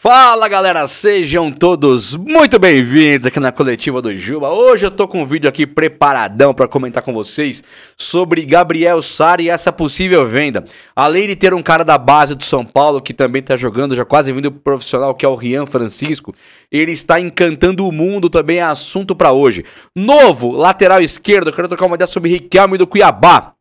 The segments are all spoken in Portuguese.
Fala galera, sejam todos muito bem-vindos aqui na coletiva do Juba. Hoje eu tô com um vídeo aqui preparadão para comentar com vocês sobre Gabriel Sara e essa possível venda. Além de ter um cara da base do São Paulo que também tá jogando, já quase vindo pro profissional, que é o Rian Francisco, ele está encantando o mundo também, é assunto para hoje. Novo lateral esquerdo, quero trocar uma ideia sobre Riquelme do Cuiabá.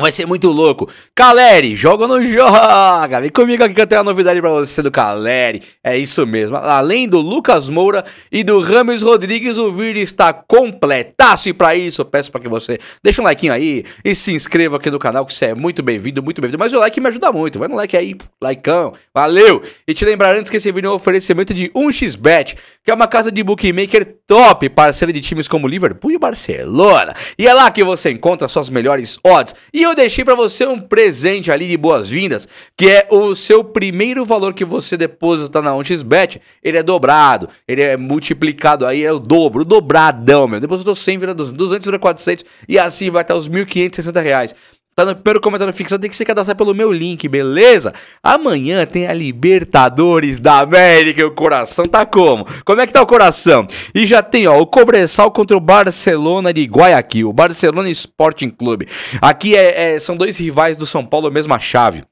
Vai ser muito louco. Caleri, joga ou não joga? Vem comigo aqui que eu tenho uma novidade para você do Caleri. É isso mesmo. Além do Lucas Moura e do Ramos Rodrigues, o vídeo está completaço. E para isso, eu peço para que você deixe um like aí e se inscreva aqui no canal, que você é muito bem-vindo, muito bem-vindo. Mas o like me ajuda muito. Vai no like aí, likeão. Valeu! E te lembrar antes que esse vídeo é um oferecimento de 1xBet, que é uma casa de bookmaker top, parceira de times como Liverpool e Barcelona. E é lá que você encontra suas melhores odds. E eu deixei para você um presente ali de boas-vindas, que é o seu primeiro valor que você deposita na 1xBet, ele é dobrado, ele é multiplicado aí, é o dobro, dobradão, meu. Depois 100, vira 200, 200, vira 400 e assim vai até os 1.560 reais. Tá no primeiro comentário fixado, tem que se cadastrar pelo meu link, beleza? Amanhã tem a Libertadores da América. O coração tá como? Como é que tá o coração? E já tem, ó, o Cobressal contra o Barcelona de Guayaquil, o Barcelona Sporting Clube. Aqui é, é, são dois rivais do São Paulo, mesma chave.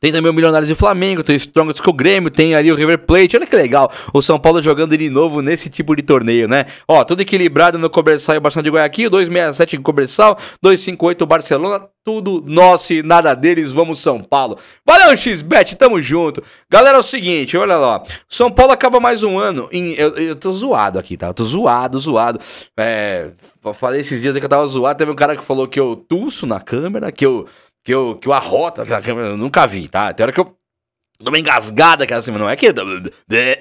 Tem também o Milionários e o Flamengo, tem o Strongest com o Grêmio, tem ali o River Plate. Olha que legal, o São Paulo jogando de novo nesse tipo de torneio, né? Ó, tudo equilibrado no Cobersal e o Barcelona de Guayaquil, 267 em Cobersal, 258 Barcelona, tudo nosso e nada deles, vamos São Paulo. Valeu, XBet, tamo junto. Galera, é o seguinte, olha lá. São Paulo acaba mais um ano. Em, eu, eu tô zoado aqui, tá? Eu tô zoado, zoado. É, falei esses dias que eu tava zoado. Teve um cara que falou que eu tuço na câmera, que eu que eu, que eu arrota, eu nunca vi, tá? Até hora que eu dou uma engasgada aquela é assim, semana, não é que...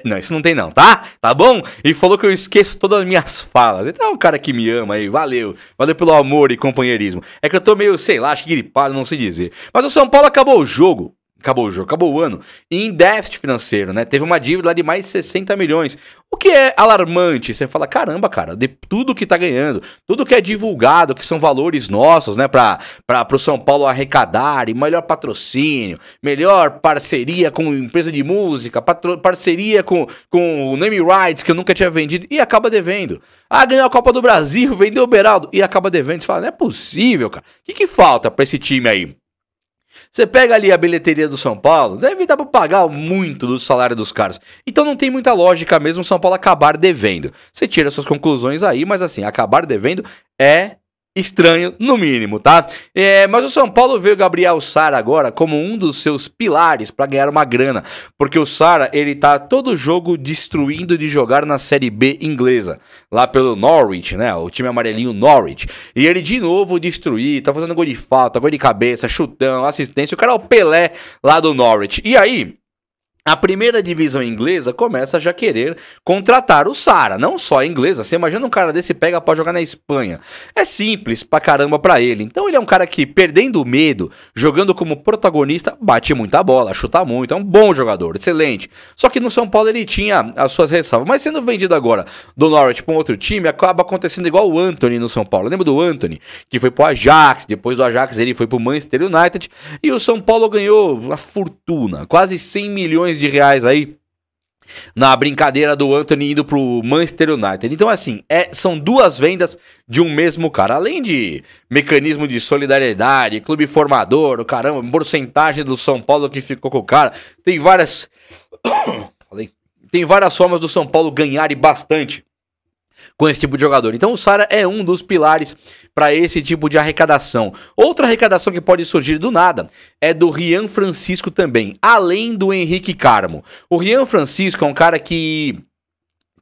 Não, isso não tem não, tá? Tá bom? E falou que eu esqueço todas as minhas falas. Então é um cara que me ama aí, valeu. Valeu pelo amor e companheirismo. É que eu tô meio, sei lá, acho que gripado, não sei dizer. Mas o São Paulo acabou o jogo acabou o jogo, acabou o ano, em déficit financeiro, né? Teve uma dívida lá de mais de 60 milhões. O que é alarmante? Você fala, caramba, cara, de tudo que tá ganhando, tudo que é divulgado, que são valores nossos, né, para o São Paulo arrecadar, e melhor patrocínio, melhor parceria com empresa de música, patro, parceria com, com o Name Rights, que eu nunca tinha vendido, e acaba devendo. Ah, ganhou a Copa do Brasil, vendeu o Beraldo, e acaba devendo. Você fala, não é possível, cara. O que, que falta para esse time aí? Você pega ali a bilheteria do São Paulo, deve dar para pagar muito do salário dos caras. Então não tem muita lógica mesmo São Paulo acabar devendo. Você tira suas conclusões aí, mas assim, acabar devendo é estranho, no mínimo, tá? É, mas o São Paulo vê o Gabriel Sara agora como um dos seus pilares para ganhar uma grana, porque o Sara ele tá todo jogo destruindo de jogar na Série B inglesa, lá pelo Norwich, né? O time amarelinho Norwich. E ele de novo destruir, tá fazendo gol de falta, gol de cabeça, chutão, assistência. O cara é o Pelé lá do Norwich. E aí, a primeira divisão inglesa começa a já querer contratar o Sara, não só a inglesa. Você imagina um cara desse pega para jogar na Espanha. É simples pra caramba pra ele. Então ele é um cara que, perdendo o medo, jogando como protagonista, bate muita bola, chuta muito, é um bom jogador, excelente. Só que no São Paulo ele tinha as suas ressalvas. Mas sendo vendido agora do Norwich pra um outro time, acaba acontecendo igual o Anthony no São Paulo. Lembra do Anthony, que foi pro Ajax, depois do Ajax ele foi pro Manchester United e o São Paulo ganhou uma fortuna, quase 100 milhões milhões de reais aí na brincadeira do Anthony indo pro Manchester United. Então, assim, é, são duas vendas de um mesmo cara. Além de mecanismo de solidariedade, clube formador, o caramba, porcentagem do São Paulo que ficou com o cara. Tem várias. Tem várias formas do São Paulo ganhar e bastante com esse tipo de jogador. Então o Sara é um dos pilares para esse tipo de arrecadação. Outra arrecadação que pode surgir do nada é do Rian Francisco também, além do Henrique Carmo. O Rian Francisco é um cara que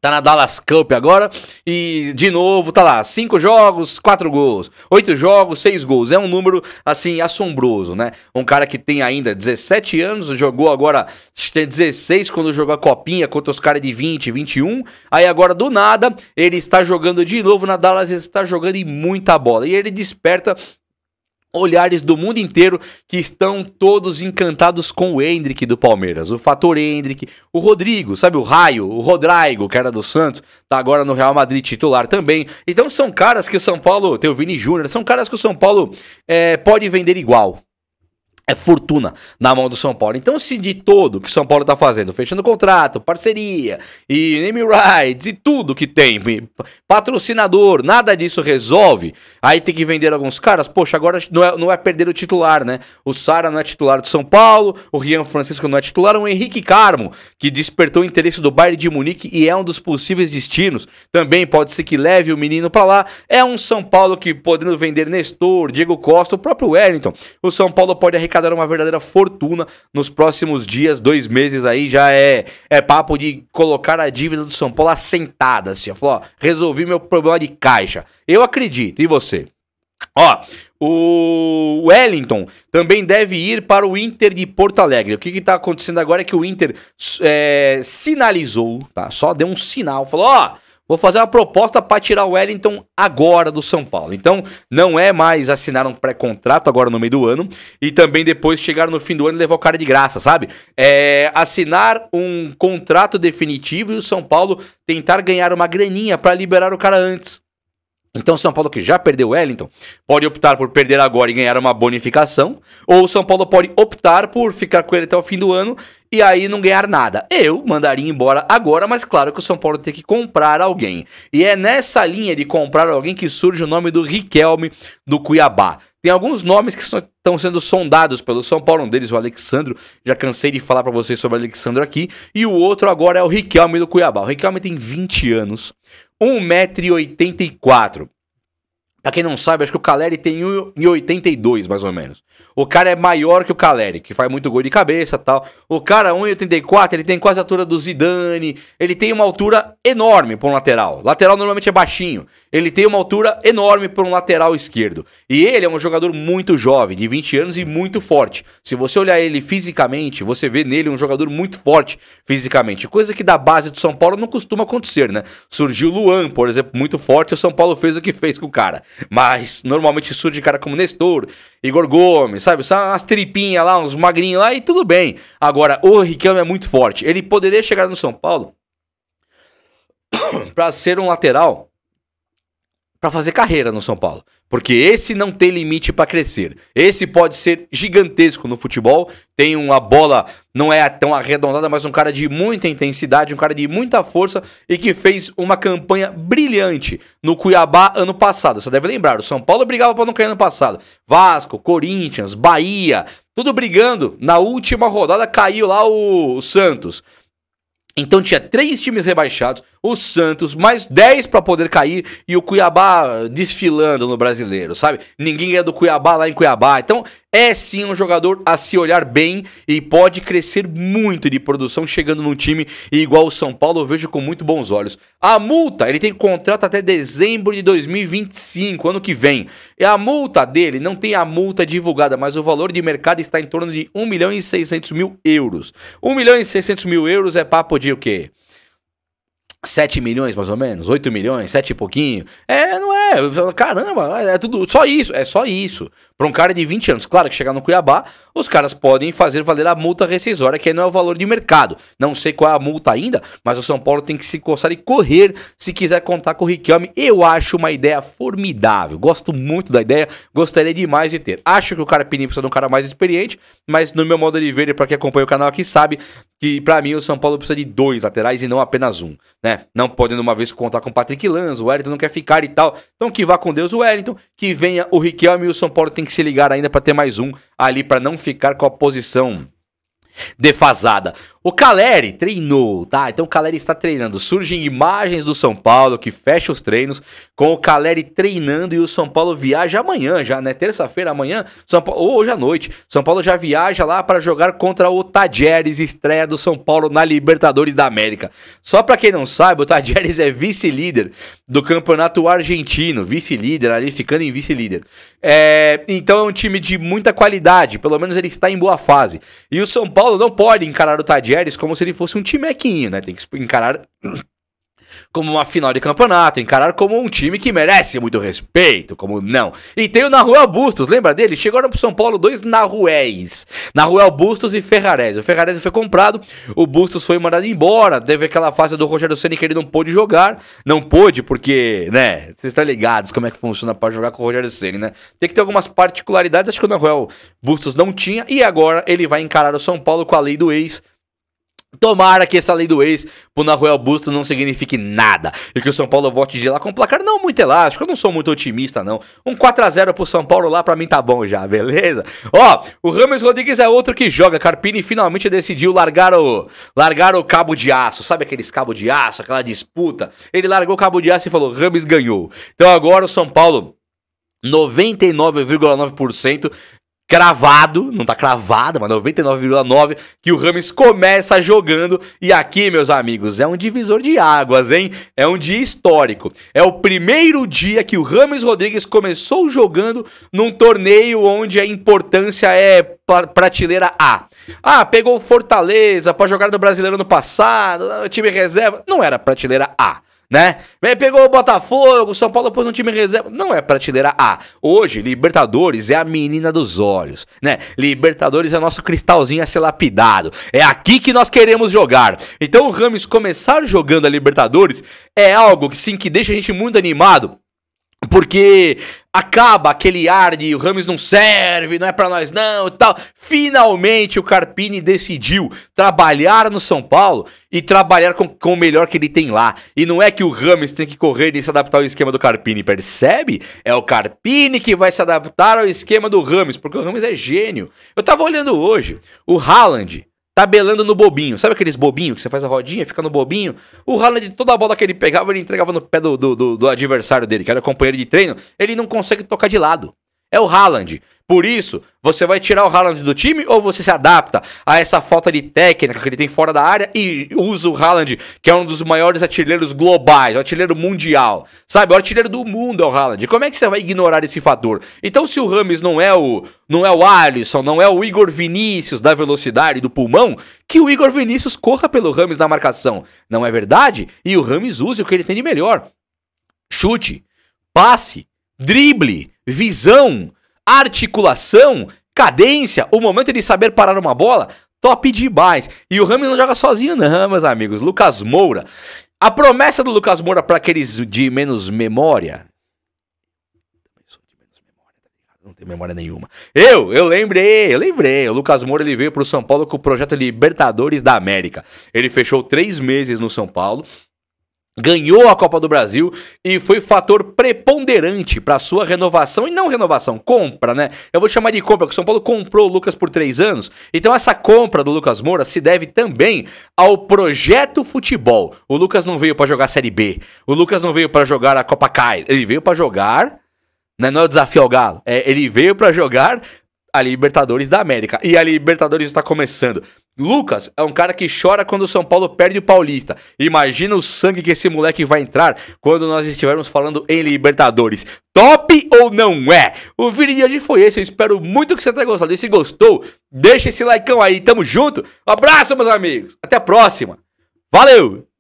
Tá na Dallas Cup agora e de novo tá lá, cinco jogos, quatro gols, oito jogos, seis gols. É um número assim assombroso, né? Um cara que tem ainda 17 anos, jogou agora tem 16 quando jogou a copinha contra os caras de 20, 21. Aí agora do nada ele está jogando de novo na Dallas, ele está jogando em muita bola e ele desperta olhares do mundo inteiro que estão todos encantados com o Hendrick do Palmeiras. O fator Hendrick, o Rodrigo, sabe o Raio, o Rodrigo, que era do Santos, tá agora no Real Madrid titular também. Então são caras que o São Paulo, tem o Vini Júnior, são caras que o São Paulo é, pode vender igual é fortuna na mão do São Paulo. Então, se de todo que o São Paulo está fazendo, fechando contrato, parceria e name rights e tudo que tem, patrocinador, nada disso resolve, aí tem que vender alguns caras. Poxa, agora não é, não é perder o titular, né? O Sara não é titular do São Paulo, o Rian Francisco não é titular, o Henrique Carmo, que despertou o interesse do Bayern de Munique e é um dos possíveis destinos, também pode ser que leve o menino para lá. É um São Paulo que podendo vender Nestor, Diego Costa, o próprio Wellington. O São Paulo pode arrecadar era uma verdadeira fortuna nos próximos dias, dois meses aí, já é, é papo de colocar a dívida do São Paulo assentada, assim, ó. Falou, ó, resolvi meu problema de caixa. Eu acredito, e você? Ó, o Wellington também deve ir para o Inter de Porto Alegre. O que está acontecendo agora é que o Inter é, sinalizou, tá? Só deu um sinal, falou, ó... Vou fazer uma proposta para tirar o Wellington agora do São Paulo. Então, não é mais assinar um pré-contrato agora no meio do ano e também depois chegar no fim do ano e levar o cara de graça, sabe? É assinar um contrato definitivo e o São Paulo tentar ganhar uma graninha para liberar o cara antes. Então, o São Paulo que já perdeu o Wellington pode optar por perder agora e ganhar uma bonificação, ou o São Paulo pode optar por ficar com ele até o fim do ano e aí não ganhar nada. Eu mandaria embora agora, mas claro que o São Paulo tem que comprar alguém. E é nessa linha de comprar alguém que surge o nome do Riquelme do Cuiabá. Tem alguns nomes que estão sendo sondados pelo São Paulo, um deles o Alexandro, já cansei de falar para vocês sobre o Alexandro aqui, e o outro agora é o Riquelme do Cuiabá. O Riquelme tem 20 anos. 1,84m. Pra quem não sabe, acho que o Caleri tem 1,82 mais ou menos. O cara é maior que o Caleri, que faz muito gol de cabeça tal. O cara 1,84, ele tem quase a altura do Zidane. Ele tem uma altura enorme para um lateral. Lateral normalmente é baixinho. Ele tem uma altura enorme para um lateral esquerdo. E ele é um jogador muito jovem, de 20 anos e muito forte. Se você olhar ele fisicamente, você vê nele um jogador muito forte fisicamente. Coisa que da base do São Paulo não costuma acontecer, né? Surgiu o Luan, por exemplo, muito forte. E o São Paulo fez o que fez com o cara. Mas normalmente surge cara como Nestor, Igor Gomes, sabe? Só umas tripinhas lá, uns magrinhos lá e tudo bem. Agora, o Riquelme é muito forte. Ele poderia chegar no São Paulo para ser um lateral para fazer carreira no São Paulo. Porque esse não tem limite para crescer. Esse pode ser gigantesco no futebol. Tem uma bola, não é tão arredondada, mas um cara de muita intensidade, um cara de muita força e que fez uma campanha brilhante no Cuiabá ano passado. Você deve lembrar, o São Paulo brigava para não cair ano passado. Vasco, Corinthians, Bahia, tudo brigando. Na última rodada caiu lá o Santos. Então tinha três times rebaixados, o Santos mais 10 para poder cair e o Cuiabá desfilando no brasileiro, sabe? Ninguém é do Cuiabá lá em Cuiabá. Então, é sim um jogador a se olhar bem e pode crescer muito de produção chegando num time igual o São Paulo, eu vejo com muito bons olhos. A multa, ele tem contrato até dezembro de 2025, ano que vem. E a multa dele, não tem a multa divulgada, mas o valor de mercado está em torno de 1 milhão e 600 mil euros. 1 milhão e 600 mil euros é papo de o quê? 7 milhões, mais ou menos, 8 milhões, 7 e pouquinho. É, não é. Caramba, é, é tudo. Só isso, é só isso. para um cara de 20 anos. Claro que chegar no Cuiabá, os caras podem fazer valer a multa rescisória, que aí não é o valor de mercado. Não sei qual é a multa ainda, mas o São Paulo tem que se coçar e correr se quiser contar com o Riquelme. Eu acho uma ideia formidável. Gosto muito da ideia, gostaria demais de ter. Acho que o cara Pini precisa de um cara mais experiente, mas no meu modo de ver, e quem acompanha o canal aqui sabe, que para mim o São Paulo precisa de dois laterais e não apenas um, né? Não podendo uma vez contar com o Patrick Lanz, o Wellington não quer ficar e tal. Então que vá com Deus o Wellington, que venha o Riquelme e o São Paulo tem que se ligar ainda para ter mais um ali para não ficar com a posição defasada. O Caleri treinou, tá? Então o Caleri está treinando. Surgem imagens do São Paulo que fecha os treinos com o Caleri treinando e o São Paulo viaja amanhã, já, né? Terça-feira, amanhã, São Paulo, ou hoje à noite. São Paulo já viaja lá para jogar contra o Tajeres, estreia do São Paulo na Libertadores da América. Só para quem não sabe, o Tajeres é vice-líder do Campeonato Argentino, vice-líder ali, ficando em vice-líder. É, então é um time de muita qualidade, pelo menos ele está em boa fase. E o São Paulo não pode encarar o Tajeres como se ele fosse um timequinho, né? Tem que encarar como uma final de campeonato, encarar como um time que merece muito respeito, como não. E tem o Naruel Bustos, lembra dele? Chegaram pro São Paulo dois Naruéis, Naruel Bustos e Ferrarese. O Ferrarese foi comprado, o Bustos foi mandado embora, teve aquela fase do Rogério Ceni que ele não pôde jogar, não pôde porque, né, vocês estão tá ligados como é que funciona para jogar com o Rogério Ceni, né? Tem que ter algumas particularidades, acho que o Naruel Bustos não tinha e agora ele vai encarar o São Paulo com a lei do ex Tomara que essa lei do ex pro Royal Busto não signifique nada. E que o São Paulo volte de lá com um placar não muito elástico. Eu não sou muito otimista, não. Um 4x0 pro São Paulo lá pra mim tá bom já, beleza? Ó, o Ramos Rodrigues é outro que joga. Carpini finalmente decidiu largar o, largar o cabo de aço. Sabe aqueles cabo de aço, aquela disputa? Ele largou o cabo de aço e falou: Ramos ganhou. Então agora o São Paulo. 99,9% cravado, não tá cravado, mas 99,9 que o Rams começa jogando e aqui, meus amigos, é um divisor de águas, hein? É um dia histórico. É o primeiro dia que o Rams Rodrigues começou jogando num torneio onde a importância é prateleira A. Ah, pegou Fortaleza para jogar no Brasileiro no passado, time reserva, não era prateleira A né? Vem, pegou o Botafogo, São Paulo pôs um time reserva. Não é prateleira A. Hoje, Libertadores é a menina dos olhos, né? Libertadores é nosso cristalzinho a ser lapidado. É aqui que nós queremos jogar. Então o Rames começar jogando a Libertadores é algo que sim que deixa a gente muito animado porque acaba aquele ar de o Rames não serve, não é para nós não e tal. Finalmente o Carpini decidiu trabalhar no São Paulo e trabalhar com, com o melhor que ele tem lá. E não é que o Rames tem que correr e se adaptar ao esquema do Carpini, percebe? É o Carpini que vai se adaptar ao esquema do Rames porque o Rames é gênio. Eu tava olhando hoje, o Haaland tabelando no bobinho. Sabe aqueles bobinho que você faz a rodinha, fica no bobinho? O Haaland, toda a bola que ele pegava, ele entregava no pé do, do, do, do adversário dele, que era companheiro de treino, ele não consegue tocar de lado é o Haaland. Por isso, você vai tirar o Haaland do time ou você se adapta a essa falta de técnica que ele tem fora da área e usa o Haaland, que é um dos maiores artilheiros globais, o artilheiro mundial, sabe? O artilheiro do mundo é o Haaland. Como é que você vai ignorar esse fator? Então, se o Rames não é o não é o Alisson, não é o Igor Vinícius da velocidade do pulmão, que o Igor Vinícius corra pelo Rames na marcação, não é verdade? E o Rames use o que ele tem de melhor: chute, passe, drible, visão, articulação, cadência, o momento de saber parar uma bola, top demais. E o Ramos não joga sozinho, não, meus amigos. Lucas Moura. A promessa do Lucas Moura para aqueles de menos memória. Tá não tem memória nenhuma. Eu, eu lembrei, eu lembrei. O Lucas Moura ele veio para o São Paulo com o projeto Libertadores da América. Ele fechou três meses no São Paulo ganhou a Copa do Brasil e foi fator preponderante para sua renovação e não renovação, compra, né? Eu vou chamar de compra, porque o São Paulo comprou o Lucas por três anos. Então essa compra do Lucas Moura se deve também ao projeto futebol. O Lucas não veio para jogar Série B. O Lucas não veio para jogar a Copa Cai. Ele veio para jogar né? Não é o desafio ao Galo. É, ele veio para jogar a Libertadores da América. E a Libertadores está começando. Lucas é um cara que chora quando o São Paulo perde o Paulista. Imagina o sangue que esse moleque vai entrar quando nós estivermos falando em Libertadores. Top ou não é? O vídeo de hoje foi esse. Eu espero muito que você tenha gostado. E se gostou, deixa esse like aí. Tamo junto. Um abraço, meus amigos. Até a próxima. Valeu!